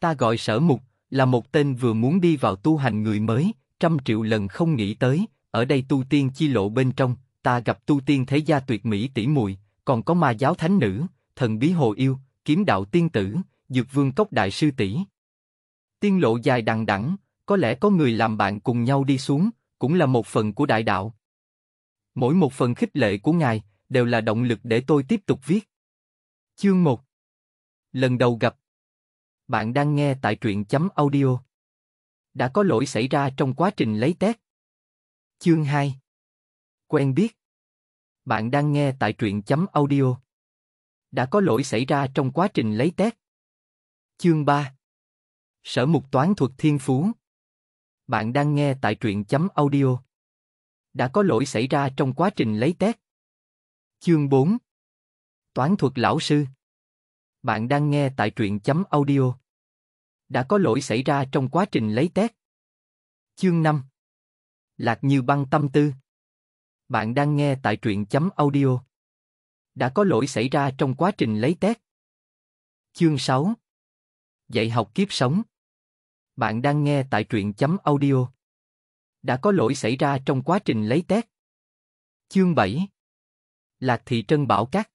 Ta gọi sở mục, là một tên vừa muốn đi vào tu hành người mới, trăm triệu lần không nghĩ tới, ở đây tu tiên chi lộ bên trong, ta gặp tu tiên thế gia tuyệt mỹ tỷ muội, còn có ma giáo thánh nữ, thần bí hồ yêu, kiếm đạo tiên tử, dược vương cốc đại sư tỷ. Tiên lộ dài đằng đẵng, có lẽ có người làm bạn cùng nhau đi xuống, cũng là một phần của đại đạo. Mỗi một phần khích lệ của ngài đều là động lực để tôi tiếp tục viết. Chương một Lần đầu gặp bạn đang nghe tại truyện chấm audio. Đã có lỗi xảy ra trong quá trình lấy test. Chương 2 Quen biết Bạn đang nghe tại truyện chấm audio. Đã có lỗi xảy ra trong quá trình lấy test. Chương 3 Sở mục toán thuật thiên phú Bạn đang nghe tại truyện chấm audio. Đã có lỗi xảy ra trong quá trình lấy test. Chương 4 Toán thuật lão sư bạn đang nghe tại truyện chấm audio. Đã có lỗi xảy ra trong quá trình lấy test. Chương 5 Lạc như băng tâm tư. Bạn đang nghe tại truyện chấm audio. Đã có lỗi xảy ra trong quá trình lấy test. Chương 6 Dạy học kiếp sống. Bạn đang nghe tại truyện chấm audio. Đã có lỗi xảy ra trong quá trình lấy test. Chương 7 Lạc thị trân bảo cát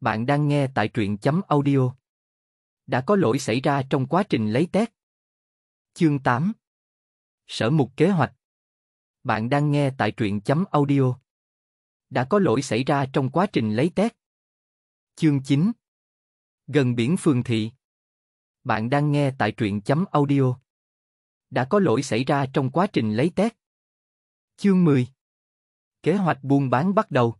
bạn đang nghe tại truyện chấm audio. Đã có lỗi xảy ra trong quá trình lấy test. Chương 8 Sở mục kế hoạch Bạn đang nghe tại truyện chấm audio. Đã có lỗi xảy ra trong quá trình lấy test. Chương 9 Gần biển phường thị Bạn đang nghe tại truyện chấm audio. Đã có lỗi xảy ra trong quá trình lấy test. Chương 10 Kế hoạch buôn bán bắt đầu